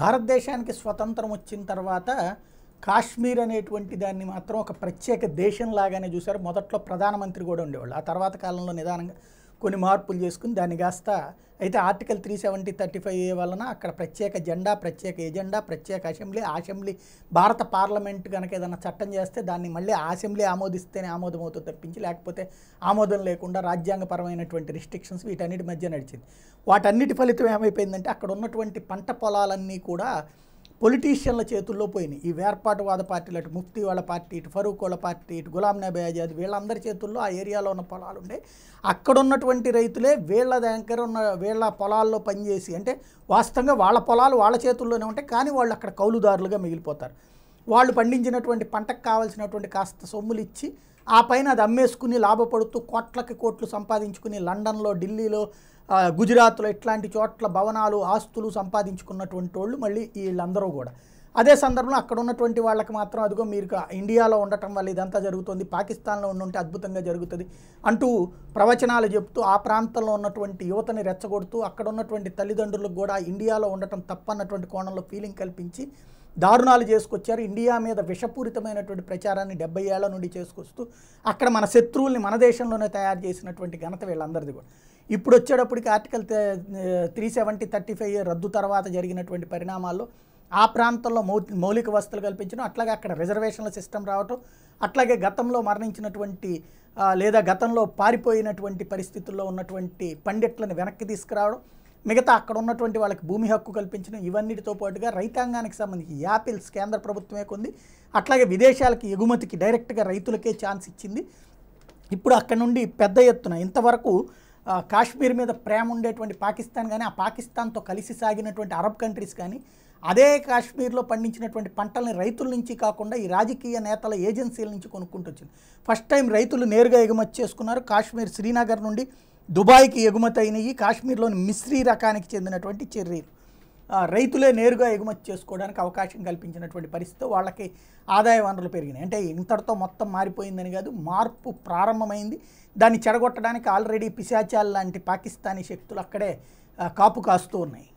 భారతదేశానికి స్వతంత్రం వచ్చిన తర్వాత కాశ్మీర్ అనేటువంటి దాన్ని మాత్రం ఒక ప్రత్యేక దేశంలాగానే చూశారు మొదట్లో ప్రధానమంత్రి కూడా ఉండేవాళ్ళు ఆ తర్వాత కాలంలో నిదానంగా కొన్ని మార్పులు చేసుకుని దాన్ని కాస్త అయితే article three seventy thirty five వలన అక్కడ ప్రత్యేక జెండా ప్రత్యేక ఎజెండా ప్రత్యేక అసెంబ్లీ అసెంబ్లీ భారత పార్లమెంట్ కనుక ఏదైనా చట్టం చేస్తే దాన్ని మళ్ళీ అసెంబ్లీ ఆమోదిస్తేనే ఆమోదం అవుతుంది తప్పించి లేకపోతే ఆమోదం లేకుండా రాజ్యాంగపరమైనటువంటి రిస్ట్రిక్షన్స్ వీటన్నిటి మధ్య నడిచింది వాటన్నిటి ఫలితం ఏమైపోయిందంటే అక్కడ ఉన్నటువంటి పంట పొలాలన్నీ కూడా పొలిటీషియన్ల చేతుల్లో పోయినాయి ఈ వేర్పాటువాద పార్టీలు అటు ముఫ్తీ వాళ్ళ పార్టీ ఇటు ఫరూక్ వాళ్ళ పార్టీ ఇటు గులాం నబీ ఆజాద్ వీళ్ళందరి చేతుల్లో ఆ ఏరియాలో ఉన్న పొలాలు ఉండే అక్కడ ఉన్నటువంటి రైతులే వీళ్ళ దగ్గర ఉన్న వీళ్ళ పొలాల్లో పనిచేసి అంటే వాస్తవంగా వాళ్ళ పొలాలు వాళ్ళ చేతుల్లోనే ఉంటాయి కానీ వాళ్ళు అక్కడ కౌలుదారులుగా మిగిలిపోతారు వాళ్ళు పండించినటువంటి పంటకు కావాల్సినటువంటి కాస్త సొమ్ములు ఇచ్చి ఆ పైన అది అమ్మేసుకుని లాభపడుతూ కోట్లకి కోట్లు సంపాదించుకుని లండన్లో ఢిల్లీలో గుజరాత్లో ఇట్లాంటి చోట్ల భవనాలు ఆస్తులు సంపాదించుకున్నటువంటి వాళ్ళు మళ్ళీ వీళ్ళందరూ కూడా అదే సందర్భంలో అక్కడ ఉన్నటువంటి వాళ్ళకి మాత్రం అదిగో మీరు ఇండియాలో ఉండటం వల్ల ఇదంతా జరుగుతుంది పాకిస్తాన్లో ఉండుంటే అద్భుతంగా జరుగుతుంది అంటూ ప్రవచనాలు చెప్తూ ఆ ప్రాంతంలో ఉన్నటువంటి యువతని రెచ్చగొడుతూ అక్కడ ఉన్నటువంటి తల్లిదండ్రులకు కూడా ఇండియాలో ఉండటం తప్పన్నటువంటి కోణంలో ఫీలింగ్ కల్పించి దారుణాలు చేసుకొచ్చారు ఇండియా మీద విషపూరితమైనటువంటి ప్రచారాన్ని డెబ్బై ఏళ్ల నుండి చేసుకొస్తూ అక్కడ మన శత్రువుల్ని మన దేశంలోనే తయారు చేసినటువంటి ఘనత వీళ్ళందరిది కూడా ఇప్పుడు వచ్చేటప్పటికి article three seventy thirty five రద్దు తర్వాత జరిగినటువంటి పరిణామాల్లో ఆ ప్రాంతంలో మౌలిక వసతులు కల్పించడం అట్లాగే అక్కడ రిజర్వేషన్ల సిస్టమ్ రావటం అట్లాగే గతంలో మరణించినటువంటి లేదా గతంలో పారిపోయినటువంటి పరిస్థితుల్లో ఉన్నటువంటి పండిట్లను వెనక్కి తీసుకురావడం మిగతా అక్కడ ఉన్నటువంటి వాళ్ళకి భూమి హక్కు కల్పించడం ఇవన్నిటితో పాటుగా రైతాంగానికి సంబంధించి యాపిల్స్ కేంద్ర ప్రభుత్వమే కొంది అట్లాగే విదేశాలకి ఎగుమతికి డైరెక్ట్గా రైతులకే ఛాన్స్ ఇచ్చింది ఇప్పుడు అక్కడ నుండి పెద్ద ఎత్తున ఇంతవరకు కాశ్మీర్ మీద ప్రేమ ఉండేటువంటి పాకిస్తాన్ కానీ ఆ పాకిస్తాన్తో కలిసి సాగినటువంటి అరబ్ కంట్రీస్ కానీ అదే కాశ్మీర్లో పండించినటువంటి పంటల్ని రైతుల నుంచి కాకుండా ఈ రాజకీయ నేతల ఏజెన్సీల నుంచి కొనుక్కుంటూ వచ్చింది ఫస్ట్ టైం రైతులు నేరుగా ఎగుమతి చేసుకున్నారు కాశ్మీర్ శ్రీనగర్ నుండి దుబాయ్కి ఎగుమతైనవి కాశ్మీర్లోని మిశ్రీ రకానికి చెందినటువంటి చెర్రీలు రైతులే నేరుగా ఎగుమతి చేసుకోవడానికి అవకాశం కల్పించినటువంటి పరిస్థితి వాళ్ళకి ఆదాయ వనరులు పెరిగినాయి అంటే ఇంతటితో మొత్తం మారిపోయిందని కాదు మార్పు ప్రారంభమైంది దాన్ని చెడగొట్టడానికి ఆల్రెడీ పిశాచాల లాంటి పాకిస్తానీ శక్తులు అక్కడే కాపు కాస్తూ ఉన్నాయి